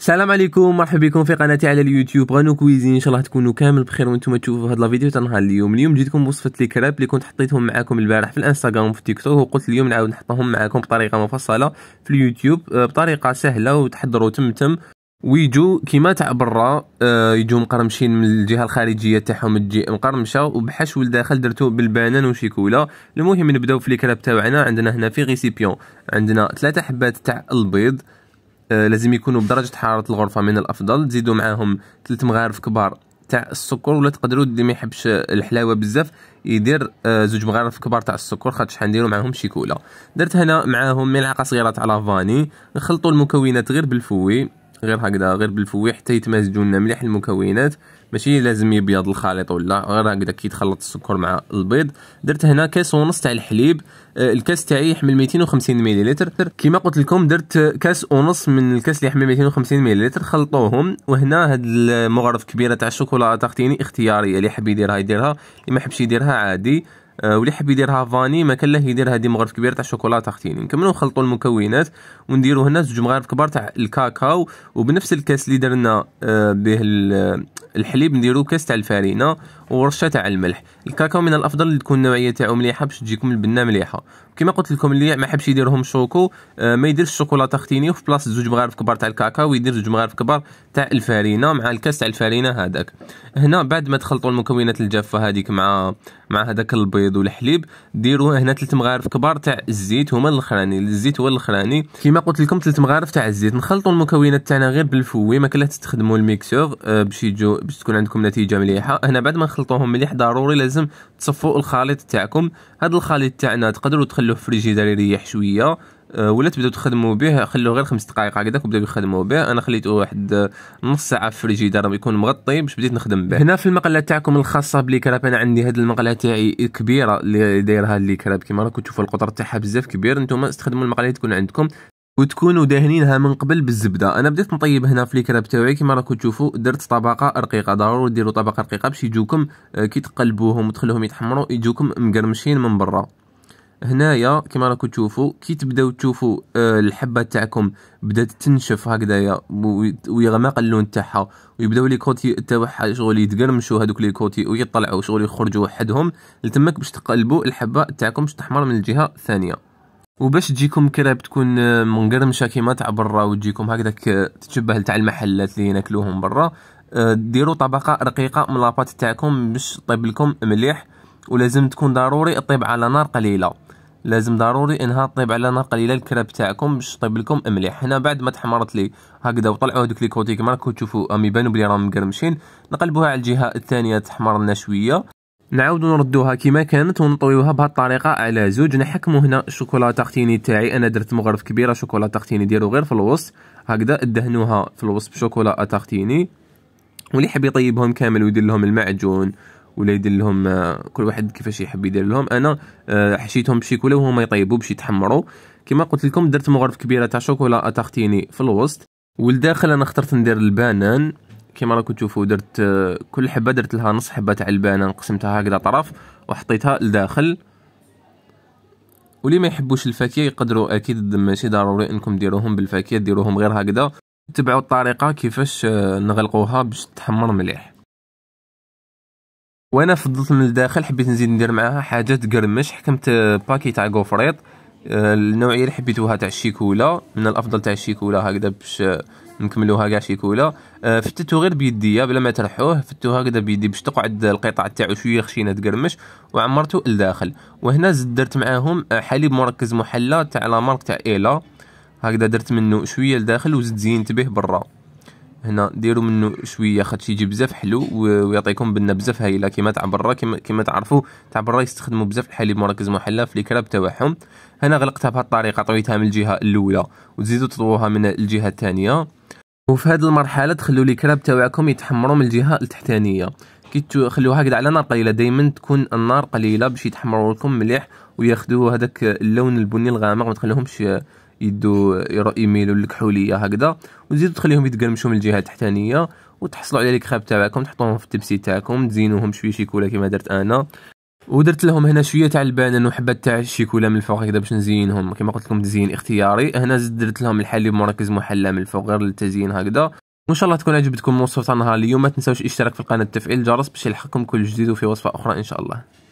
السلام عليكم مرحبا بكم في قناتي على اليوتيوب غانو كويزين ان شاء الله تكونوا كامل بخير وانتم تشوفوا هاد الفيديو تاع نهار اليوم اليوم جيتكم بوصفه الكراب اللي كنت حطيتهم معاكم البارح في الانستغرام وفي تيك توك وقلت اليوم نعاود نحطهم معاكم بطريقه مفصله في اليوتيوب آه، بطريقه سهله وتحضروا تم تم ويجو كيما تاع برا آه، يجو مقرمشين من الجهه الخارجيه تاعهم تجي مقرمشه وبحشو لداخل درتو بالبانان وشيكولا المهم نبداو في الكراب تاعنا عندنا هنا في ريسيبيون عندنا ثلاثه حبات تاع البيض آه، لازم يكونوا بدرجه حراره الغرفه من الافضل تزيدوا معاهم ثلاث مغارف كبار تاع السكر ولا تقدروا اللي ما يحبش الحلاوه بزاف يدير آه، زوج مغارف كبار تاع السكر خاطر شحال نديرو معاهم شيكولا درت هنا معاهم ملعقه صغيره تاع لافاني نخلطوا المكونات غير بالفوي غير هكذا غير بالفويح حتى يتمازجوا لنا مليح المكونات ماشي لازم يبيض الخليط ولا غير هكذا كيتخلط السكر مع البيض درت هنا كاس ونص تاع الحليب آه، الكاس تاعي يحمل 250 مليلتر كما قلت لكم درت كاس ونص من الكاس اللي يحمل 250 مليلتر خلطوهم وهنا هاد المغرف كبيره تاع الشوكولاته تختيني اختياريه اللي حبي يديرها يديرها اللي ما حبش يديرها عادي آه، واللي حب يديرها فاني ما كان له يديرها دي مغرف كبير تاع شوكولاته اختي نكملوا نخلطوا المكونات ونديروا هنا زوج مغارف كبار تاع الكاكاو وبنفس الكاس اللي درنا آه، به الحليب نديرو كاس تاع الفارينه ورشه تاع الملح الكاكاو من الافضل اللي تكون النوعيه تاعو مليحه باش تجيكم البنه مليحه كما قلت لكم اللي ما حبش يديرهم شوكو آه، ما يديرش الشوكولاته ختيني وفي بلاصه زوج مغارف كبار تاع الكاكاو يدير زوج مغارف كبار تاع الفارينه مع الكاس تاع الفارينه هذاك هنا بعد ما تخلطوا المكونات الجافه هذيك مع مع هذاك البيض والحليب ديروا هنا ثلاث مغارف كبار تاع الزيت هما الاخراني الزيت هو الاخراني كما قلت لكم ثلاث مغارف تاع الزيت نخلطوا المكونات تاعنا غير بالفوي ما كلا تستخدموا الميكسور آه، باش يجو باش تكون عندكم نتيجه مليحه هنا بعد ما نخلطوهم مليح ضروري لازم تصفوا الخليط تاعكم هذا الخليط تاعنا تقدروا تخلوا خلوه في الفريجيدار يريح شويه آه، ولا تبداو تخدموا به خلوه غير خمس دقائق هكذاك وبداو يخدموا به انا خليته واحد آه، نص ساعه في الفريجيدار يكون مغطي باش بديت نخدم به هنا في المقله تاعكم الخاصه بالكراب انا عندي هذه المقله تاعي كبيره اللي دايرها كراب كما راكم تشوفوا القطر تاعها بزاف كبير نتوما استخدموا المقله اللي تكون عندكم وتكونوا داهنينها من قبل بالزبده انا بديت نطيب هنا في الكراب تاعي كما راكم تشوفوا درت طبقه رقيقه ضروري ديروا طبقه رقيقه باش يجوكم آه، كي تقلبوهم وتخلوهم يتحمروا يجوكم مقرمشين من برا هنايا كما راكم تشوفوا كي تبداو تشوفوا آه، الحبه تاعكم بدات تنشف هكذايا ويغمق اللون تاعها ويبداو لي كوتي تاعها شغل يتقرمشوا هذوك لي كوتي ويطلعوا شغل يخرجوا وحدهم لتماك باش تقلبوا الحبه تاعكم باش تحمر من الجهه الثانيه وباش تجيكم كراب تكون آه، منقرمشه كيما تاع برا وتجيكم هكذاك آه، تتشبه تاع المحلات اللي ناكلوهم برا ديروا طبقه رقيقه من لاباط تاعكم باش طيب لكم مليح ولازم تكون ضروري الطيب على نار قليله لازم ضروري انها تطيب على نار قليله الكراب تاعكم باش طيب لكم مليح هنا بعد ما تحمرت لي هكذا وطلعوا هذوك لي كوتي كما راكم تشوفوا راهم يبانوا بلي راهم مقرمشين نقلبوها على الجهه الثانيه تحمر لنا شويه نعاودو نردوها كما كانت ونطويوها بهاد الطريقه على زوج نحكمو هنا الشوكولاته اختيني تاعي انا درت مغرف كبيره شوكولاته اختيني ديرو غير في الوسط هكذا دهنوها في الوسط بشوكولاته اختيني واللي يحب يطيبهم كامل ويدير لهم المعجون ولا يدير لهم كل واحد كيفاش يحب يدير لهم انا آه، حشيتهم بشيكولا وهما يطيبوا باش يتحمروا كما قلت لكم درت مغرف كبيره تاع شوكولا اتاختيني في الوسط والداخل انا اخترت ندير البانان كما راكم تشوفوا درت آه، كل حبه درت لها نص حبه تاع البانان قسمتها هكذا طرف وحطيتها لداخل واللي ما يحبوش الفاكهه يقدروا اكيد ماشي ضروري انكم ديروهم بالفاكهه ديروهم غير هكذا تبعوا الطريقه كيفاش آه، نغلقوها باش تحمر مليح وانا فضلت من الداخل حبيت نزيد ندير معاها حاجه تقرمش حكمت باكي تاع قفريط آه، النوعيه اللي حبيتوها تاع الشيكولا من الافضل تاع الشيكولا هكذا باش آه، نكملوها كاع شيكولا آه، فتتو غير بيديا بلا ما ترحوه فتتو هكذا بيدي باش تقعد القطع تاعو شويه خشينه تقرمش وعمرته لداخل وهنا زدت درت معاهم حليب مركز محلى تاع لا مارك تاع ايلا هكذا درت منه شويه لداخل وزدت زينت به برا هنا ديروا منه شويه خاطش يجي بزاف حلو ويعطيكم بنه بزاف هايله كيما تاع برا كيما تعرفوا تاع برا يستخدموا بزاف الحليب مراكز محلى في الكراب تاعهم هنا غلقتها بهذه الطريقه طويتها من الجهه الاولى وتزيدوا تطووها من الجهه الثانيه وفي هذه المرحله تخلوا الكراب تاعكم يتحمروا من الجهه التحتانيه كي تخلوها هكذا على نار قليله دائما تكون النار قليله باش يتحمروا لكم مليح وياخذوا هذاك اللون البني الغامق ما تخليهمش يدو يميلوا للكحوليه هكذا وتزيدوا تخليهم يتقرمشوا من الجهه التحتانيه وتحصلوا على الكراب تاعكم تحطوهم في التبسي تاعكم تزينوهم شويه شيكولا كما درت انا ودرت لهم هنا شويه تاع انه وحبات تاع الشيكولا من الفوق هكذا باش نزينهم كما قلت لكم تزيين اختياري هنا زدت درت لهم الحليب مركز محلى من الفوق غير للتزيين هكذا وان شاء الله تكون عجبتكم تاع نهار اليوم ما تنساوش الاشتراك في القناه وتفعيل الجرس باش يلحقكم كل جديد وفي وصفه اخرى ان شاء الله